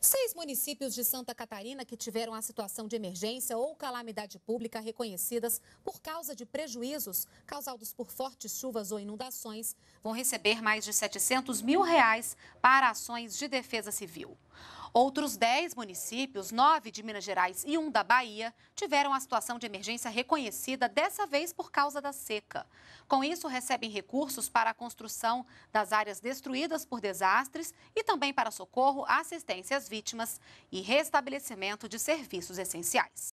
Seis municípios de Santa Catarina que tiveram a situação de emergência ou calamidade pública reconhecidas por causa de prejuízos causados por fortes chuvas ou inundações vão receber mais de 700 mil reais para ações de defesa civil. Outros dez municípios, nove de Minas Gerais e um da Bahia, tiveram a situação de emergência reconhecida, dessa vez por causa da seca. Com isso, recebem recursos para a construção das áreas destruídas por desastres e também para socorro, assistências vítimas e restabelecimento de serviços essenciais.